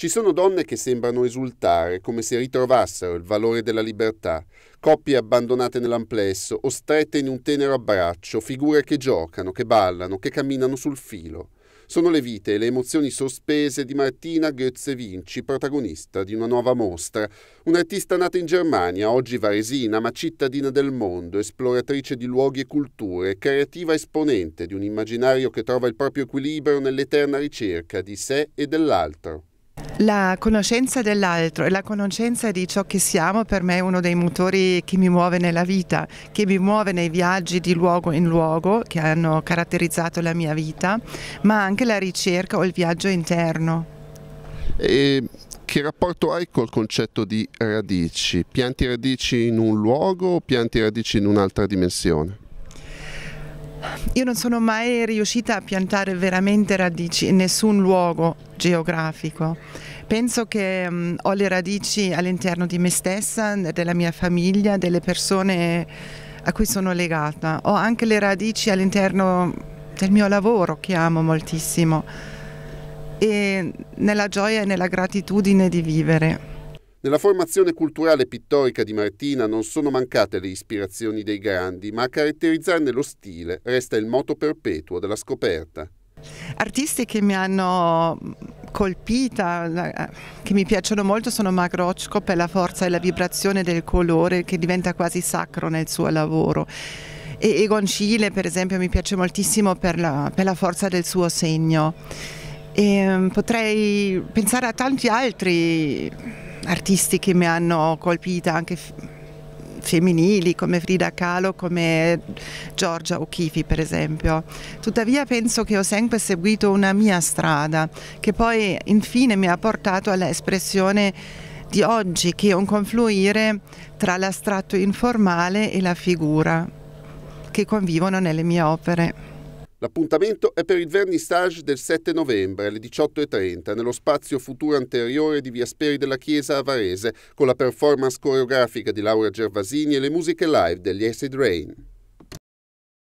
Ci sono donne che sembrano esultare, come se ritrovassero il valore della libertà, coppie abbandonate nell'amplesso o strette in un tenero abbraccio, figure che giocano, che ballano, che camminano sul filo. Sono le vite e le emozioni sospese di Martina Goetze Vinci, protagonista di una nuova mostra, un'artista nata in Germania, oggi varesina, ma cittadina del mondo, esploratrice di luoghi e culture, creativa esponente di un immaginario che trova il proprio equilibrio nell'eterna ricerca di sé e dell'altro. La conoscenza dell'altro e la conoscenza di ciò che siamo per me è uno dei motori che mi muove nella vita, che mi muove nei viaggi di luogo in luogo che hanno caratterizzato la mia vita, ma anche la ricerca o il viaggio interno. E che rapporto hai col concetto di radici? Pianti radici in un luogo o pianti radici in un'altra dimensione? io non sono mai riuscita a piantare veramente radici in nessun luogo geografico. Penso che um, ho le radici all'interno di me stessa, della mia famiglia, delle persone a cui sono legata. Ho anche le radici all'interno del mio lavoro che amo moltissimo e nella gioia e nella gratitudine di vivere. Nella formazione culturale pittorica di Martina non sono mancate le ispirazioni dei grandi, ma a caratterizzarne lo stile resta il moto perpetuo della scoperta. Artisti che mi hanno colpita, eh, che mi piacciono molto, sono Magrochko per la forza e la vibrazione del colore che diventa quasi sacro nel suo lavoro. E Egon Schiele, per esempio, mi piace moltissimo per la, per la forza del suo segno. E ehm, potrei pensare a tanti altri artisti che mi hanno colpita anche femminili come Frida Kahlo, come Giorgia O'Keeffe per esempio. Tuttavia penso che ho sempre seguito una mia strada che poi infine mi ha portato all'espressione di oggi che è un confluire tra l'astratto informale e la figura che convivono nelle mie opere. L'appuntamento è per il vernissage del 7 novembre alle 18.30 nello spazio futuro anteriore di Via Speri della Chiesa a Varese con la performance coreografica di Laura Gervasini e le musiche live degli Acid Rain.